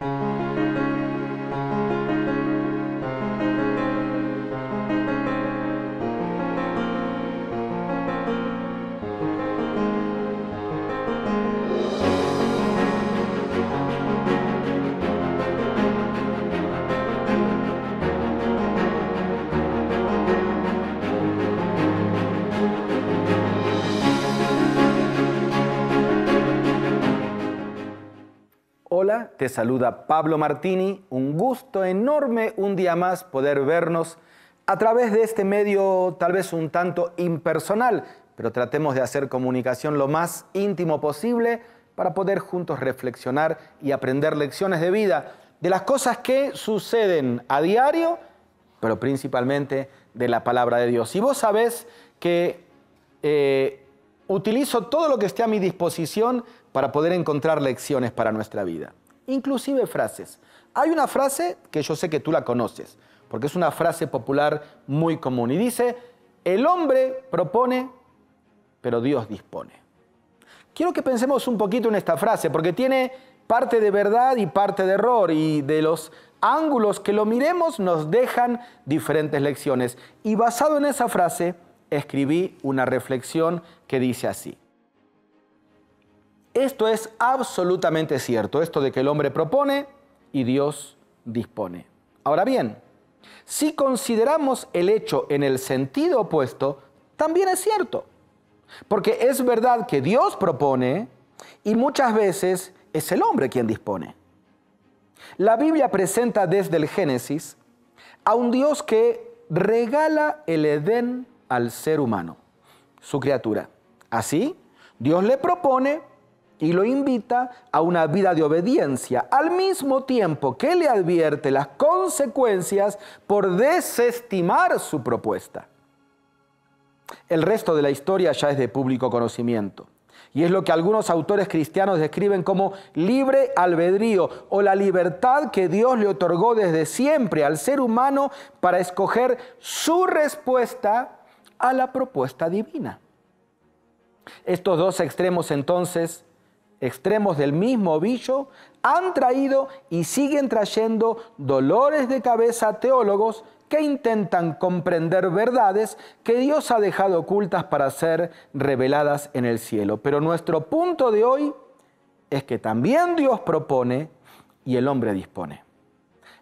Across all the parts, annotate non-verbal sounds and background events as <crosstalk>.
Thank you Hola, te saluda Pablo Martini. Un gusto enorme un día más poder vernos a través de este medio tal vez un tanto impersonal, pero tratemos de hacer comunicación lo más íntimo posible para poder juntos reflexionar y aprender lecciones de vida, de las cosas que suceden a diario, pero principalmente de la palabra de Dios. Y vos sabés que eh, utilizo todo lo que esté a mi disposición para poder encontrar lecciones para nuestra vida. Inclusive frases. Hay una frase que yo sé que tú la conoces, porque es una frase popular muy común y dice, el hombre propone, pero Dios dispone. Quiero que pensemos un poquito en esta frase, porque tiene parte de verdad y parte de error, y de los ángulos que lo miremos nos dejan diferentes lecciones. Y basado en esa frase, escribí una reflexión que dice así. Esto es absolutamente cierto, esto de que el hombre propone y Dios dispone. Ahora bien, si consideramos el hecho en el sentido opuesto, también es cierto. Porque es verdad que Dios propone y muchas veces es el hombre quien dispone. La Biblia presenta desde el Génesis a un Dios que regala el Edén al ser humano, su criatura. Así, Dios le propone y lo invita a una vida de obediencia, al mismo tiempo que le advierte las consecuencias por desestimar su propuesta. El resto de la historia ya es de público conocimiento. Y es lo que algunos autores cristianos describen como libre albedrío o la libertad que Dios le otorgó desde siempre al ser humano para escoger su respuesta a la propuesta divina. Estos dos extremos entonces extremos del mismo ovillo, han traído y siguen trayendo dolores de cabeza a teólogos que intentan comprender verdades que Dios ha dejado ocultas para ser reveladas en el cielo. Pero nuestro punto de hoy es que también Dios propone y el hombre dispone.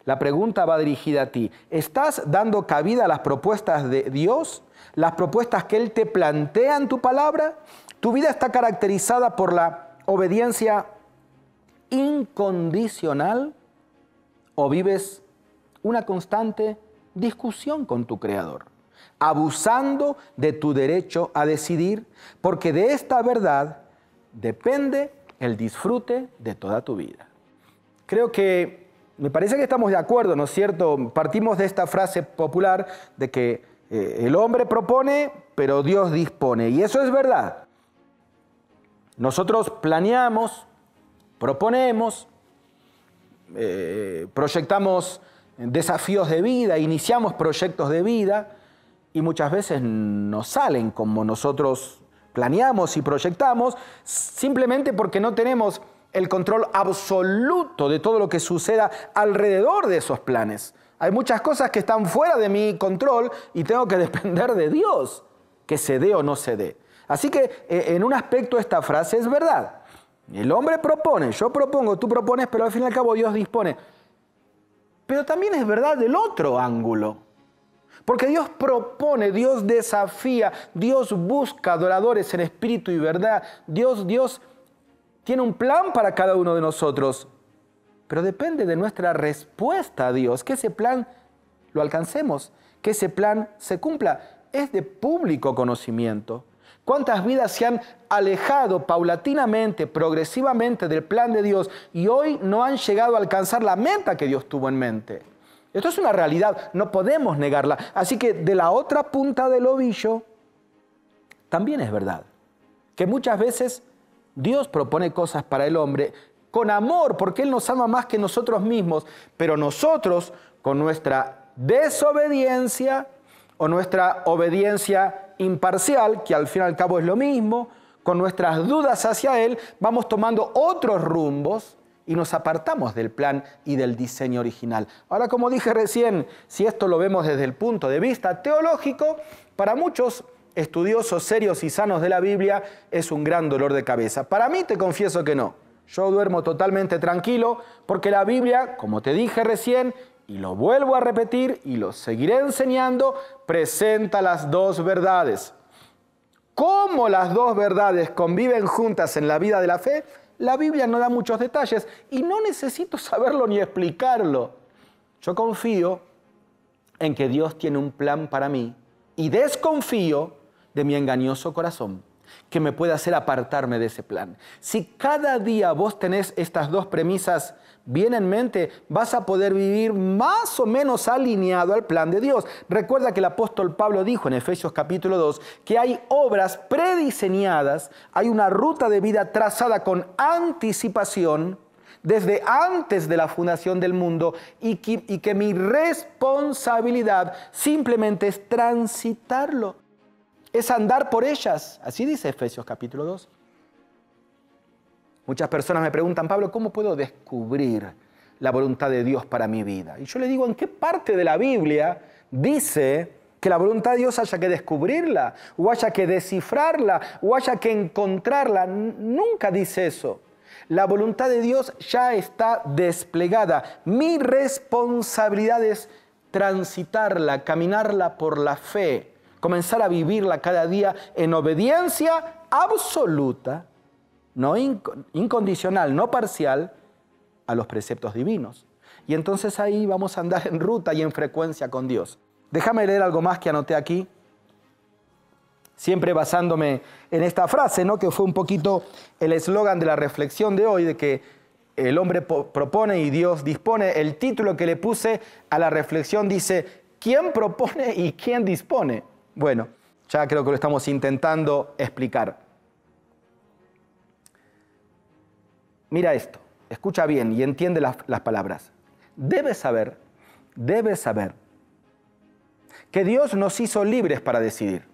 La pregunta va dirigida a ti. ¿Estás dando cabida a las propuestas de Dios? ¿Las propuestas que Él te plantea en tu palabra? ¿Tu vida está caracterizada por la obediencia incondicional o vives una constante discusión con tu Creador, abusando de tu derecho a decidir, porque de esta verdad depende el disfrute de toda tu vida. Creo que me parece que estamos de acuerdo, ¿no es cierto? Partimos de esta frase popular de que eh, el hombre propone, pero Dios dispone. Y eso es verdad. Nosotros planeamos, proponemos, eh, proyectamos desafíos de vida, iniciamos proyectos de vida y muchas veces no salen como nosotros planeamos y proyectamos, simplemente porque no tenemos el control absoluto de todo lo que suceda alrededor de esos planes. Hay muchas cosas que están fuera de mi control y tengo que <laughs> depender de Dios, que se dé o no se dé. Así que eh, en un aspecto esta frase es verdad. El hombre propone, yo propongo, tú propones, pero al fin y al cabo Dios dispone. Pero también es verdad del otro ángulo. Porque Dios propone, Dios desafía, Dios busca adoradores en espíritu y verdad. Dios, Dios tiene un plan para cada uno de nosotros. Pero depende de nuestra respuesta a Dios, que ese plan lo alcancemos, que ese plan se cumpla. Es de público conocimiento. ¿Cuántas vidas se han alejado paulatinamente, progresivamente del plan de Dios y hoy no han llegado a alcanzar la meta que Dios tuvo en mente? Esto es una realidad, no podemos negarla. Así que de la otra punta del ovillo, también es verdad que muchas veces Dios propone cosas para el hombre con amor, porque Él nos ama más que nosotros mismos, pero nosotros, con nuestra desobediencia o nuestra obediencia imparcial, que al fin y al cabo es lo mismo, con nuestras dudas hacia Él, vamos tomando otros rumbos y nos apartamos del plan y del diseño original. Ahora, como dije recién, si esto lo vemos desde el punto de vista teológico, para muchos estudiosos serios y sanos de la Biblia es un gran dolor de cabeza. Para mí te confieso que no. Yo duermo totalmente tranquilo porque la Biblia, como te dije recién, y lo vuelvo a repetir y lo seguiré enseñando, presenta las dos verdades. ¿Cómo las dos verdades conviven juntas en la vida de la fe? La Biblia no da muchos detalles y no necesito saberlo ni explicarlo. Yo confío en que Dios tiene un plan para mí y desconfío de mi engañoso corazón que me pueda hacer apartarme de ese plan. Si cada día vos tenés estas dos premisas bien en mente, vas a poder vivir más o menos alineado al plan de Dios. Recuerda que el apóstol Pablo dijo en Efesios capítulo 2 que hay obras prediseñadas, hay una ruta de vida trazada con anticipación desde antes de la fundación del mundo y que mi responsabilidad simplemente es transitarlo es andar por ellas. Así dice Efesios capítulo 2. Muchas personas me preguntan, Pablo, ¿cómo puedo descubrir la voluntad de Dios para mi vida? Y yo le digo, ¿en qué parte de la Biblia dice que la voluntad de Dios haya que descubrirla, o haya que descifrarla, o haya que encontrarla? Nunca dice eso. La voluntad de Dios ya está desplegada. Mi responsabilidad es transitarla, caminarla por la fe comenzar a vivirla cada día en obediencia absoluta, no incondicional, no parcial, a los preceptos divinos. Y entonces ahí vamos a andar en ruta y en frecuencia con Dios. Déjame leer algo más que anoté aquí, siempre basándome en esta frase, ¿no? que fue un poquito el eslogan de la reflexión de hoy, de que el hombre propone y Dios dispone. El título que le puse a la reflexión dice, ¿quién propone y quién dispone? Bueno, ya creo que lo estamos intentando explicar. Mira esto, escucha bien y entiende las, palabras. Debes saber, debes saber que Dios nos hizo libres para decidir.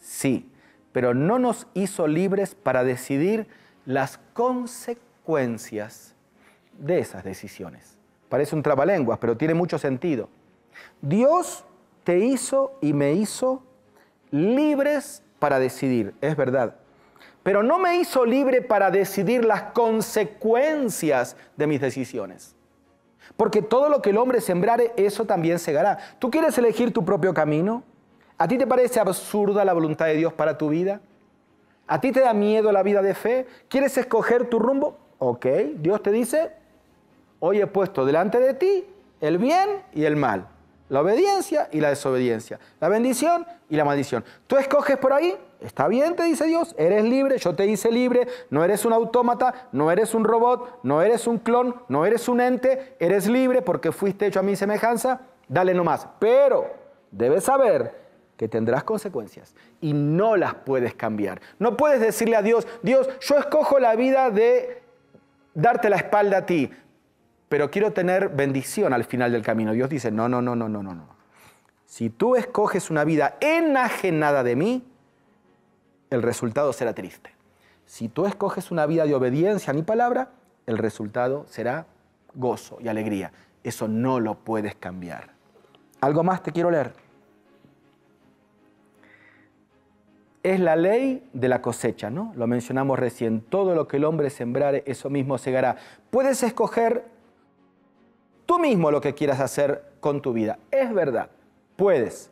Sí, pero no nos hizo libres para decidir las consecuencias de esas decisiones. Parece un trabalenguas, pero tiene mucho sentido. Dios te hizo y me hizo libres para decidir, es verdad. Pero no me hizo libre para decidir las consecuencias de mis decisiones. Porque todo lo que el hombre sembrare, eso también segará. ¿Tú quieres elegir tu propio camino? ¿A ti te parece absurda la voluntad de Dios para tu vida? ¿A ti te da miedo la vida de fe? ¿Quieres escoger tu rumbo? Ok, Dios te dice, hoy he puesto delante de ti el bien y el mal la obediencia y la desobediencia, la bendición y la maldición. Tú escoges por ahí, está bien, te dice Dios, eres libre, yo te hice libre, no eres un autómata, no eres un robot, no eres un clon, no eres un ente, eres libre porque fuiste hecho a mi semejanza, dale nomás. Pero debes saber que tendrás consecuencias y no las puedes cambiar. No puedes decirle a Dios, Dios, yo escojo la vida de darte la espalda a ti, pero quiero tener bendición al final del camino. Dios dice, no, no, no, no, no, no, no. Si tú escoges una vida enajenada de mí, el resultado será triste. Si tú escoges una vida de obediencia a mi palabra, el resultado será gozo y alegría. Eso no lo puedes cambiar. Algo más te quiero leer. Es la ley de la cosecha, ¿no? Lo mencionamos recién. Todo lo que el hombre sembrare, eso mismo segará. Puedes escoger tú mismo lo que quieras hacer con tu vida. Es verdad, puedes,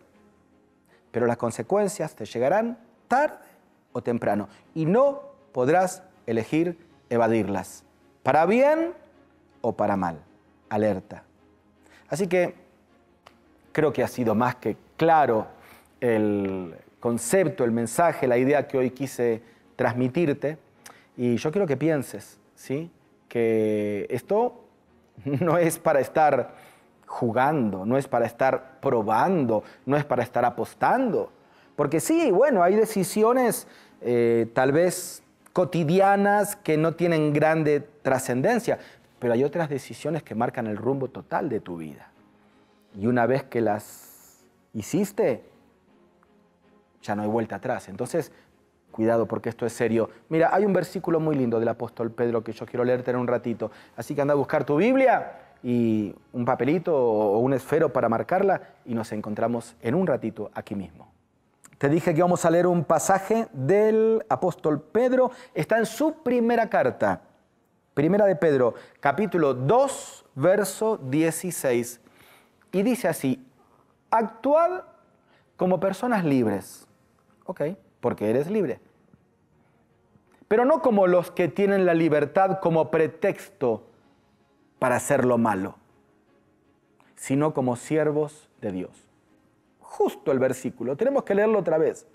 pero las consecuencias te llegarán tarde o temprano y no podrás elegir evadirlas, para bien o para mal. Alerta. Así que creo que ha sido más que claro el concepto, el mensaje, la idea que hoy quise transmitirte. Y yo quiero que pienses, ¿sí? Que esto <laughs> no es para estar jugando, no es para estar probando, no es para estar apostando. Porque sí, bueno, hay decisiones eh, tal vez cotidianas que no tienen grande trascendencia, pero hay otras decisiones que marcan el rumbo total de tu vida. Y una vez que las hiciste, ya no hay vuelta atrás. Entonces, cuidado porque esto es serio. Mira, hay un versículo muy lindo del apóstol Pedro que yo quiero leerte en un ratito. Así que anda a buscar tu Biblia y un papelito o un esfero para marcarla y nos encontramos en un ratito aquí mismo. Te dije que vamos a leer un pasaje del apóstol Pedro. Está en su primera carta. Primera de Pedro, capítulo 2, verso 16. Y dice así, actuad como personas libres. Ok, porque eres libre pero no como los que tienen la libertad como pretexto para hacer lo malo, sino como siervos de Dios. Justo el versículo, tenemos que leerlo otra vez.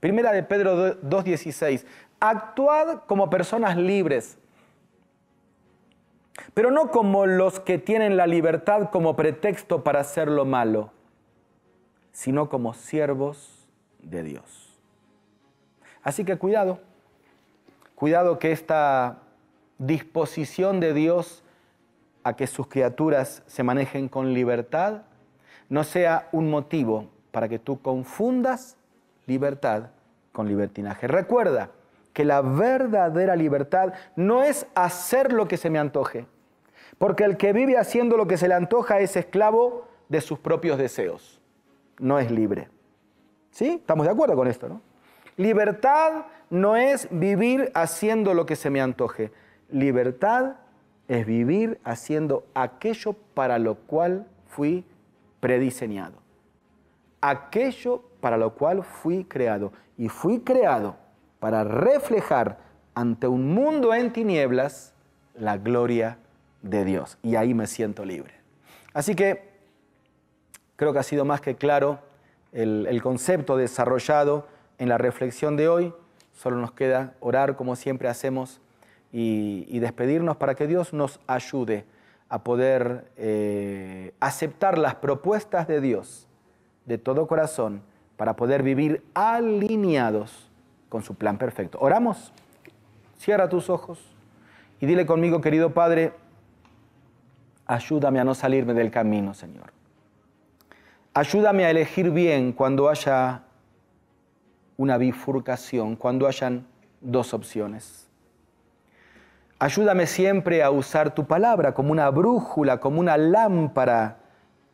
Primera de Pedro 2.16, actuad como personas libres, pero no como los que tienen la libertad como pretexto para hacer lo malo, sino como siervos de Dios. Así que cuidado Cuidado que esta disposición de Dios a que sus criaturas se manejen con libertad no sea un motivo para que tú confundas libertad con libertinaje. Recuerda que la verdadera libertad no es hacer lo que se me antoje, porque el que vive haciendo lo que se le antoja es esclavo de sus propios deseos, no es libre. ¿Sí? Estamos de acuerdo con esto, ¿no? Libertad no es vivir haciendo lo que se me antoje. Libertad es vivir haciendo aquello para lo cual fui prediseñado. Aquello para lo cual fui creado. Y fui creado para reflejar ante un mundo en tinieblas la gloria de Dios. Y ahí me siento libre. Así que creo que ha sido más que claro el, concepto desarrollado en la reflexión de hoy solo nos queda orar como siempre hacemos y, despedirnos para que Dios nos ayude a poder eh, aceptar las propuestas de Dios de todo corazón para poder vivir alineados con su plan perfecto. Oramos, cierra tus ojos y dile conmigo, querido Padre, ayúdame a no salirme del camino, Señor. Ayúdame a elegir bien cuando haya una bifurcación cuando hayan dos opciones. Ayúdame siempre a usar tu palabra como una brújula, como una lámpara,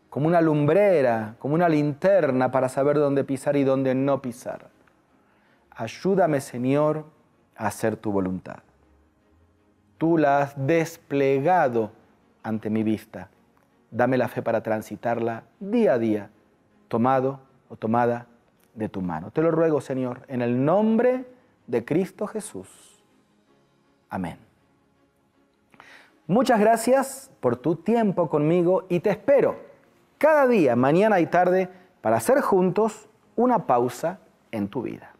como una lumbrera, como una linterna para saber dónde pisar y dónde no pisar. Ayúdame, Señor, a hacer tu voluntad. Tú la has desplegado ante mi vista. Dame la fe para transitarla día a día, tomado o tomada de tu mano. Te lo ruego, Señor, en el nombre de Cristo Jesús. Amén. Muchas gracias por tu tiempo conmigo y te espero cada día, mañana y tarde, para hacer juntos una pausa en tu vida.